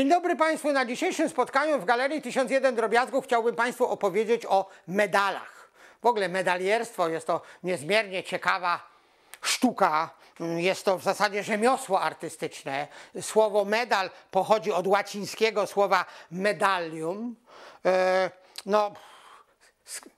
Dzień dobry Państwu. Na dzisiejszym spotkaniu w Galerii 1001 Drobiazgu chciałbym Państwu opowiedzieć o medalach. W ogóle medalierstwo jest to niezmiernie ciekawa sztuka. Jest to w zasadzie rzemiosło artystyczne. Słowo medal pochodzi od łacińskiego słowa medalium. E, no,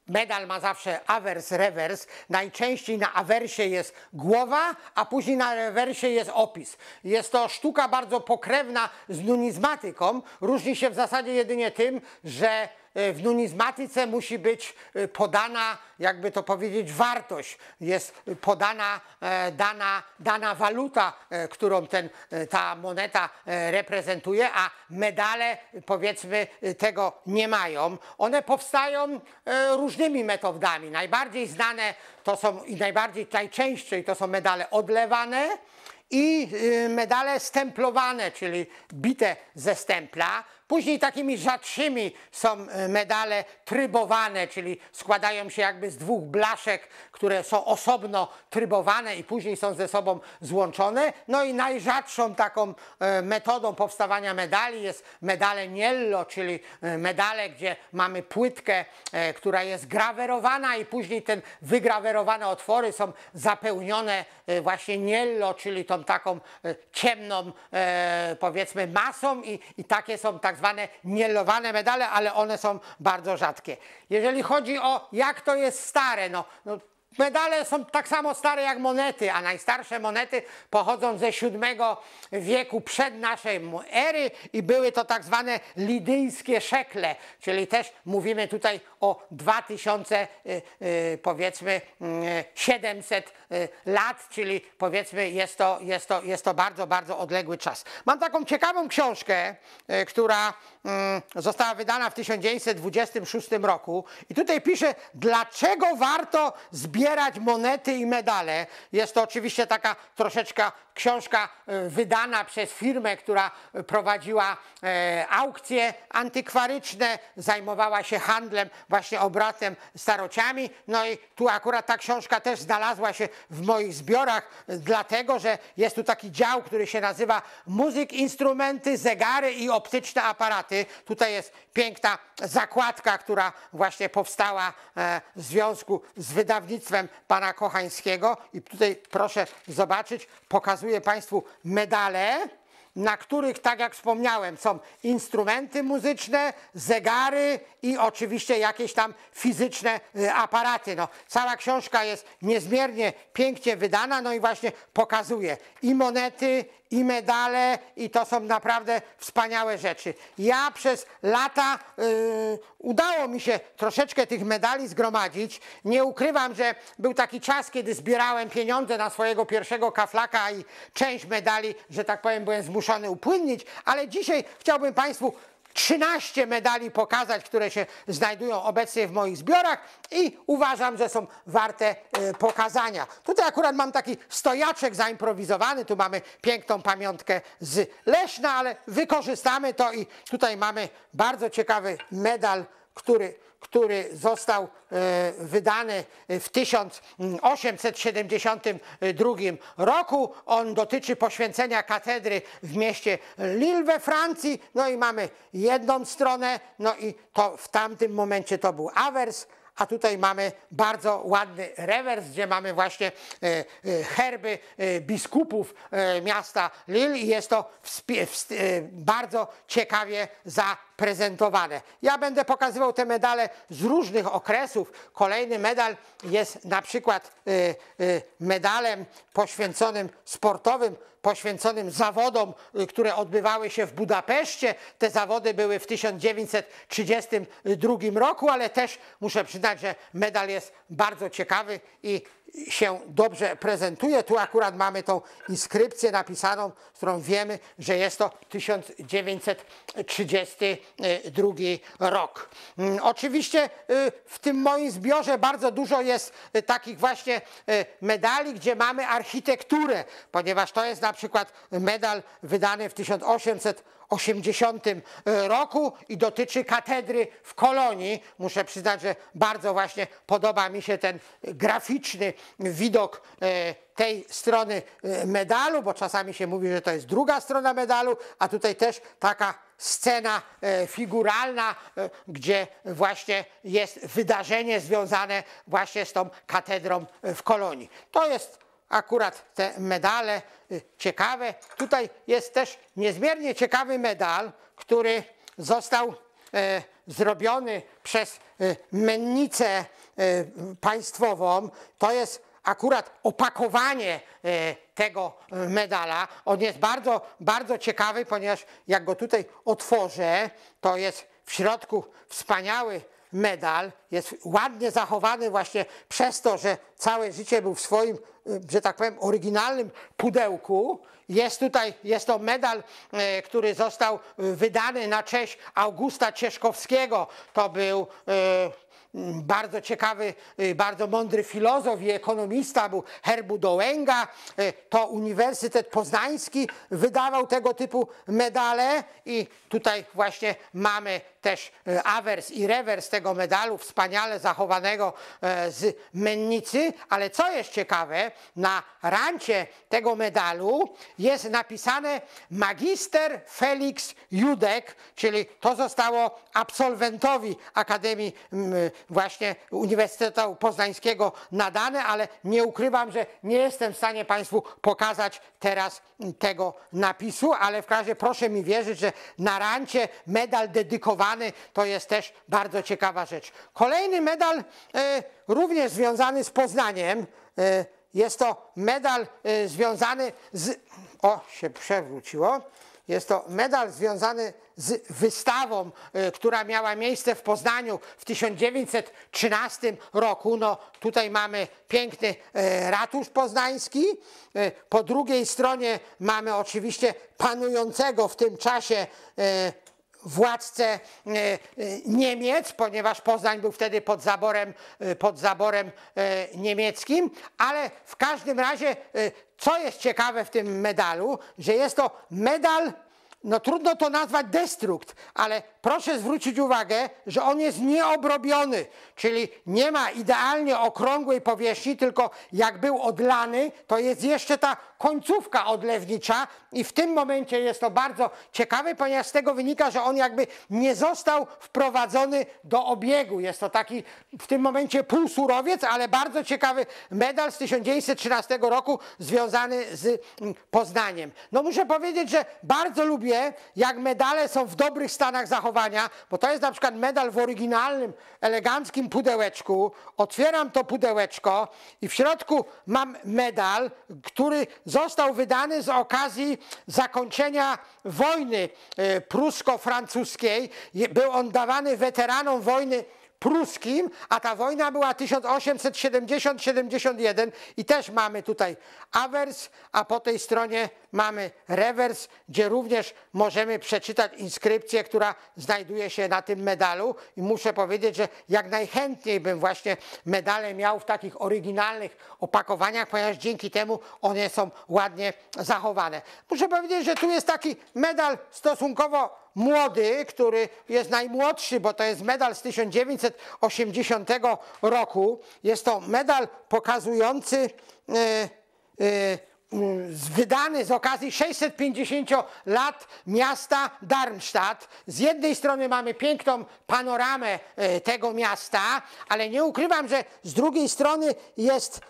Medal ma zawsze awers, rewers. Najczęściej na awersie jest głowa, a później na rewersie jest opis. Jest to sztuka bardzo pokrewna z numizmatyką. Różni się w zasadzie jedynie tym, że E, w numizmatyce musi być e, podana, jakby to powiedzieć, wartość, jest podana e, dana, dana waluta, którą ten, ta moneta reprezentuje, a medale powiedzmy tego nie mają. One powstają różnymi metodami. Najbardziej znane to są i najbardziej najczęściej to są medale odlewane i medale stemplowane, czyli bite ze stempla. Później takimi rzadszymi są e, medale trybowane, czyli składają się jakby z dwóch blaszek, które są osobno trybowane i później są ze sobą złączone. No i najrzadszą taką e, metodą powstawania medali jest medale niello, czyli e, medale, gdzie mamy płytkę, która jest grawerowana i później ten wygrawerowane otwory są zapełnione właśnie niello, czyli tą taką ciemną powiedzmy masą i, i takie są tak zwane zwane mielowane medale, ale one są bardzo rzadkie. Jeżeli chodzi o jak to jest stare, no, no Medale są tak samo stare jak monety, a najstarsze monety pochodzą ze VII wieku przed naszej ery i były to tak zwane lidyjskie szekle, czyli też mówimy tutaj o 2000 y, y, powiedzmy 700 y, lat, czyli powiedzmy jest to, jest to, jest to bardzo, bardzo odległy czas. Mam taką ciekawą książkę, która mm, została wydana w 1926 roku i tutaj pisze dlaczego warto zbierać zbierać monety i medale. Jest to oczywiście taka troszeczkę książka e, wydana przez firmę, która prowadziła e, aukcje antykwaryczne, zajmowała się handlem, właśnie obratem starociami. No i tu akurat ta książka też znalazła się w moich zbiorach, e, dlatego że jest tu taki dział, który się nazywa Muzyk, instrumenty, zegary i optyczne aparaty. Tutaj jest piękna zakładka, która właśnie powstała w związku z wydawnictwem autorstwem pana Kochańskiego i tutaj proszę zobaczyć, pokazuję Państwu medale, na których, tak jak wspomniałem, są instrumenty muzyczne, zegary i oczywiście jakieś tam fizyczne y, aparaty. No, cała książka jest niezmiernie pięknie wydana, no i właśnie pokazuje i monety, i medale i to są naprawdę wspaniałe rzeczy. Ja przez lata yy, udało mi się troszeczkę tych medali zgromadzić. Nie ukrywam, że był taki czas, kiedy zbierałem pieniądze na swojego pierwszego kaflaka i część medali, że tak powiem, byłem zmuszony upłynnić, ale dzisiaj chciałbym Państwu 13 medali pokazać, które się znajdują obecnie w moich zbiorach i uważam, że są warte y, pokazania. Tutaj akurat mam taki stojaczek zaimprowizowany, tu mamy piękną pamiątkę z leśna, ale wykorzystamy to i tutaj mamy bardzo ciekawy medal który, który został e, wydany e, w 1872 roku. On dotyczy poświęcenia katedry w mieście Lille we Francji. No i mamy jedną stronę, no i to w tamtym momencie to był awers. A tutaj mamy bardzo ładny rewers, gdzie mamy właśnie e, herby biskupów miasta Lille i jest to bardzo ciekawie za prezentowane. Ja będę pokazywał te medale z różnych okresów. Kolejny medal jest na przykład y, y, medalem poświęconym sportowym, poświęconym zawodom, y, które odbywały się w Budapeszcie. Te zawody były w 1932 roku, ale też muszę przyznać, że medal jest bardzo ciekawy i się dobrze prezentuje. Tu akurat mamy tą inskrypcję napisaną, z którą wiemy, że jest to 1932 rok. Mm, oczywiście y, w tym moim zbiorze bardzo dużo jest y, takich właśnie y, medali, gdzie mamy architekturę, ponieważ to jest na przykład medal wydany w 1800 80 e, roku i dotyczy katedry w Kolonii. Muszę przyznać, że bardzo właśnie podoba mi się ten graficzny widok e, tej strony e, medalu, bo czasami się mówi, że to jest druga strona medalu, a tutaj też taka scena figuralna, gdzie właśnie jest wydarzenie związane właśnie z tą katedrą w Kolonii. To jest akurat te medale y, ciekawe. Tutaj jest też niezmiernie ciekawy medal, który został e, zrobiony przez e, mennicę e, państwową. To jest akurat opakowanie tego medala. On jest bardzo, bardzo ciekawy, ponieważ jak go tutaj otworzę, to jest w środku wspaniały medal jest ładnie zachowany właśnie przez to, że całe życie był w swoim, że tak powiem, oryginalnym pudełku. Jest tutaj, jest to medal, e, który został wydany na cześć Augusta Cieszkowskiego. To był e, Mm, bardzo ciekawy, y, bardzo mądry filozof i ekonomista był Herbu Dołęga. Y, to Uniwersytet Poznański wydawał tego typu medale i tutaj właśnie mamy też y, awers i rewers tego medalu wspaniale zachowanego z mennicy, ale co jest ciekawe, na rancie tego medalu jest napisane magister Felix Judek, czyli to zostało absolwentowi Akademii mm, właśnie Uniwersytetu Poznańskiego nadane, ale nie ukrywam, że nie jestem w stanie Państwu pokazać teraz tego napisu, ale w każdym razie proszę mi wierzyć, że na rancie medal dedykowany to jest też bardzo ciekawa rzecz. Kolejny medal e, również związany z Poznaniem. E, jest to medal e, związany z. O, się przewróciło jest to medal związany z wystawą, e, która miała miejsce w Poznaniu w 1913 roku. No, tutaj mamy piękny e, ratusz poznański. E, po drugiej stronie mamy oczywiście panującego w tym czasie władcę e, e, Niemiec, ponieważ Poznań był wtedy pod zaborem, e, pod zaborem niemieckim, ale w każdym razie, co jest ciekawe w tym medalu, że jest to medal no trudno to nazwać destrukt, ale proszę zwrócić uwagę, że on jest nieobrobiony, czyli nie ma idealnie okrągłej powierzchni, tylko jak był odlany, to jest jeszcze ta końcówka odlewnicza i w tym momencie jest to bardzo ciekawe, ponieważ z tego wynika, że on jakby nie został wprowadzony do obiegu. Jest to taki w tym momencie półsurowiec, ale bardzo ciekawy medal z 1913 roku związany z mm, Poznaniem. No muszę powiedzieć, że bardzo lubię wie, jak medale są w dobrych stanach zachowania, bo to jest na przykład medal w oryginalnym, eleganckim pudełeczku. Otwieram to pudełeczko i w środku mam medal, który został wydany z okazji zakończenia wojny e, prusko-francuskiej. Był on dawany weteranom wojny pruskim, a ta wojna była 1870-71 i też mamy tutaj awers, a po tej stronie mamy rewers, gdzie również możemy przeczytać inskrypcję, która znajduje się na tym medalu i muszę powiedzieć, że jak najchętniej bym właśnie medale miał w takich oryginalnych opakowaniach, ponieważ dzięki temu one są ładnie zachowane. Muszę powiedzieć, że tu jest taki medal stosunkowo młody, który jest najmłodszy, bo to jest medal z 1980 roku. Jest to medal pokazujący. Yy, yy, wydany z okazji 650 lat miasta Darmstadt. Z jednej strony mamy piękną panoramę e, tego miasta, ale nie ukrywam, że z drugiej strony jest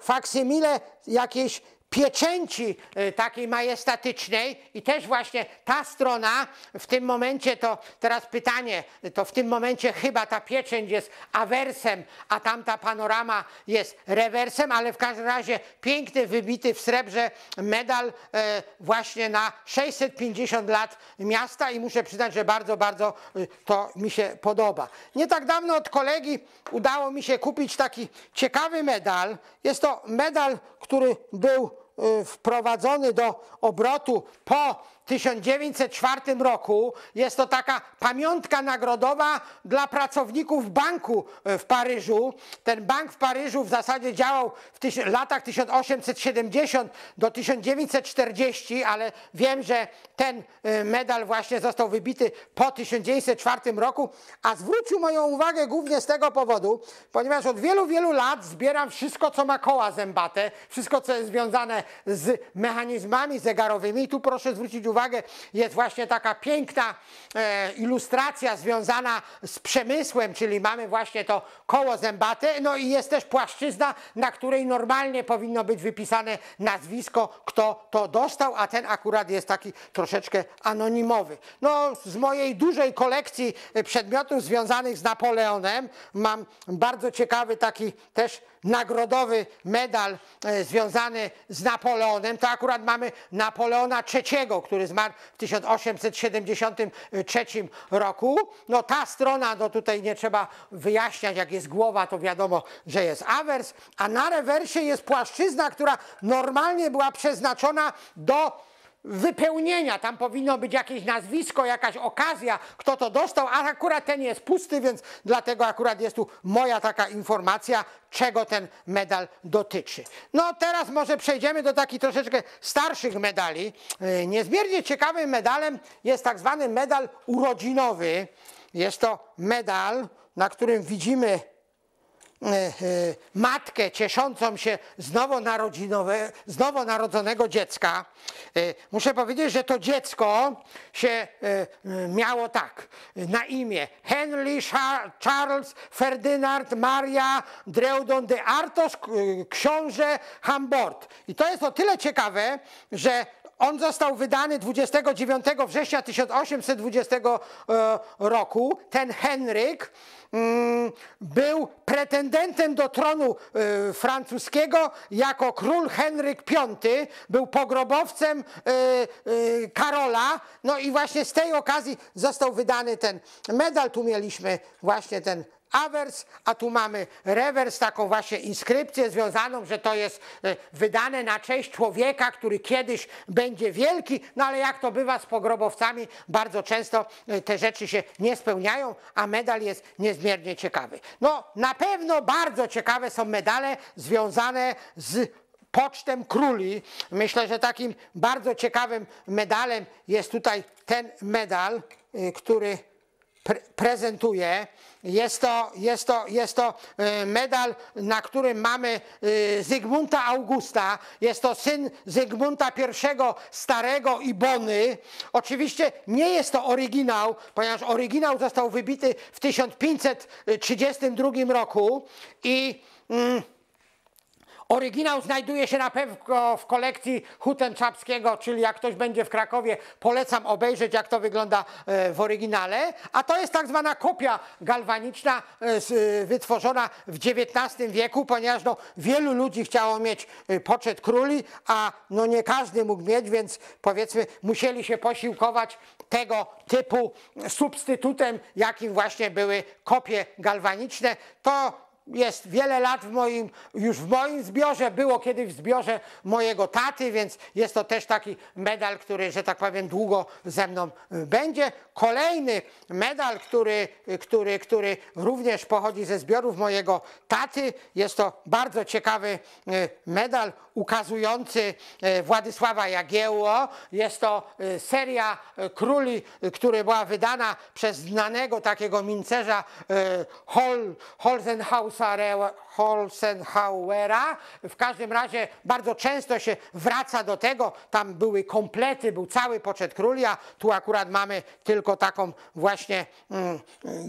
faksymile jakiejś pieczęci e, takiej majestatycznej i też właśnie ta strona w tym momencie to teraz pytanie, to w tym momencie chyba ta pieczęć jest awersem, a tamta panorama jest rewersem, ale w każdym razie piękny, wybity w srebrze medal e, właśnie na 650 lat miasta i muszę przyznać, że bardzo, bardzo e, to mi się podoba. Nie tak dawno od kolegi udało mi się kupić taki ciekawy medal. Jest to medal, który był Y, wprowadzony do obrotu po 1904 roku. Jest to taka pamiątka nagrodowa dla pracowników banku e, w Paryżu. Ten bank w Paryżu w zasadzie działał w latach 1870 do 1940, ale wiem, że ten e, medal właśnie został wybity po 1904 roku, a zwrócił moją uwagę głównie z tego powodu, ponieważ od wielu, wielu lat zbieram wszystko, co ma koła zębate, wszystko, co jest związane z mechanizmami zegarowymi. I tu proszę zwrócić uwagę, uwagę, jest właśnie taka piękna e, ilustracja związana z przemysłem, czyli mamy właśnie to koło zębate, no i jest też płaszczyzna, na której normalnie powinno być wypisane nazwisko, kto to dostał, a ten akurat jest taki troszeczkę anonimowy. No, z mojej dużej kolekcji e, przedmiotów związanych z Napoleonem mam bardzo ciekawy taki też nagrodowy medal e, związany z Napoleonem. To akurat mamy Napoleona III, który który zmarł w 1873 roku. No ta strona, no tutaj nie trzeba wyjaśniać, jak jest głowa, to wiadomo, że jest awers, a na rewersie jest płaszczyzna, która normalnie była przeznaczona do wypełnienia. Tam powinno być jakieś nazwisko, jakaś okazja, kto to dostał, a akurat ten jest pusty, więc dlatego akurat jest tu moja taka informacja, czego ten medal dotyczy. No teraz może przejdziemy do takich troszeczkę starszych medali. E, niezmiernie ciekawym medalem jest tak zwany medal urodzinowy. Jest to medal, na którym widzimy E, e, matkę cieszącą się z, z nowonarodzonego dziecka, e, muszę powiedzieć, że to dziecko się miało tak na imię Henry Charles Ferdynand Maria Dreudon de Artos, książę Hambord. I to jest o tyle ciekawe, że on został wydany 29 września 1820 e, roku. Ten Henryk mm, był pretendentem do tronu e, francuskiego jako król Henryk V, był pogrobowcem e, Karola, no i właśnie z tej okazji został wydany ten medal. Tu mieliśmy właśnie ten awers, a tu mamy rewers, taką właśnie inskrypcję związaną, że to jest e, wydane na cześć człowieka, który kiedyś będzie wielki, no ale jak to bywa z pogrobowcami, bardzo często e, te rzeczy się nie spełniają, a medal jest niezmiernie ciekawy. No na pewno bardzo ciekawe są medale związane z pocztem króli. Myślę, że takim bardzo ciekawym medalem jest tutaj ten medal, e, który pre prezentuje. Jest to, jest, to, jest to e, medal, na którym mamy e, Zygmunta Augusta. Jest to syn Zygmunta I Starego i Bony. Oczywiście nie jest to oryginał, ponieważ oryginał został wybity w 1532 roku i. Mm, Oryginał znajduje się na pewno w kolekcji Hutenczapskiego, czyli jak ktoś będzie w Krakowie, polecam obejrzeć, jak to wygląda e, w oryginale. A to jest tak zwana kopia galwaniczna, e, e, wytworzona w XIX wieku, ponieważ no, wielu ludzi chciało mieć poczet króli, a no nie każdy mógł mieć, więc powiedzmy, musieli się posiłkować tego typu substytutem, jakim właśnie były kopie galwaniczne. To jest wiele lat w moim, już w moim zbiorze, było kiedyś w zbiorze mojego taty, więc jest to też taki medal, który, że tak powiem, długo ze mną y, będzie. Kolejny medal, który, y, który, który również pochodzi ze zbiorów mojego taty, jest to bardzo ciekawy y, medal ukazujący Władysława Jagiełło. Jest to seria Króli, która była wydana przez znanego takiego mincerza Hol, Holzenhaus Holzenhauera. W każdym razie bardzo często się wraca do tego. Tam były komplety, był cały poczet królia. tu akurat mamy tylko taką właśnie mm,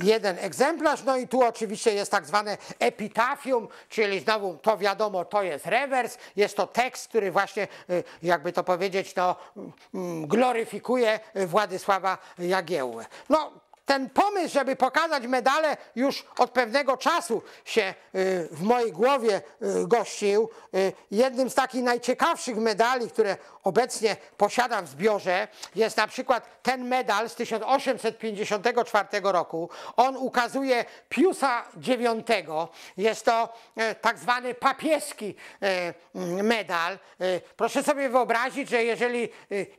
jeden egzemplarz. No i tu oczywiście jest tak zwane epitafium, czyli znowu to wiadomo, to jest rewers. Jest to tekst, który właśnie, y, jakby to powiedzieć, no, gloryfikuje Władysława Jagiełłę. No, ten pomysł, żeby pokazać medale, już od pewnego czasu się y, w mojej głowie y, gościł. Y, jednym z takich najciekawszych medali, które obecnie posiadam w zbiorze, jest na przykład ten medal z 1854 roku. On ukazuje Piusa IX. Jest to tak zwany papieski mm, medal. Proszę sobie wyobrazić, że jeżeli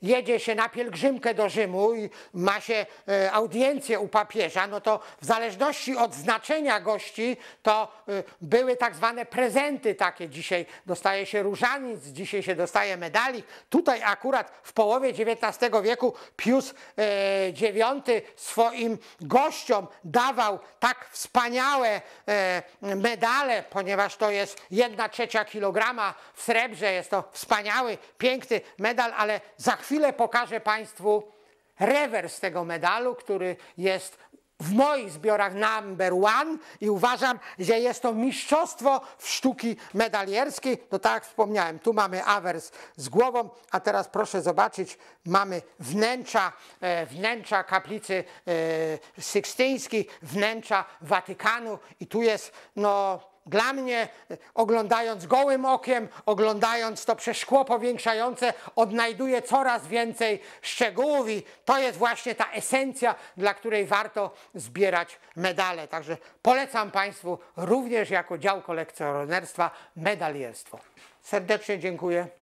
jedzie się na pielgrzymkę do Rzymu i ma się audiencję, wizycie u papieża, no to w zależności od znaczenia gości, to y, były tak zwane prezenty takie. Dzisiaj dostaje się różanic, dzisiaj się dostaje medali. Tutaj akurat w połowie XIX wieku Pius e, IX swoim gościom dawał tak wspaniałe e, medale, ponieważ to jest jedna trzecia kilograma w srebrze. Jest to wspaniały, piękny medal, ale za chwilę pokażę Państwu rewers tego medalu, który jest w moich zbiorach number one i uważam, że jest to mistrzostwo w sztuki medalierskiej. No tak jak wspomniałem, tu mamy awers z głową, a teraz proszę zobaczyć, mamy wnętrza, e, wnętrza kaplicy e, sykstyńskiej, wnętrza Watykanu i tu jest no dla mnie, e, oglądając gołym okiem, oglądając to przez szkło powiększające, odnajduję coraz więcej szczegółów i to jest właśnie ta esencja, dla której warto zbierać medale. Także polecam Państwu również jako dział kolekcjonerstwa medalierstwo. Serdecznie dziękuję.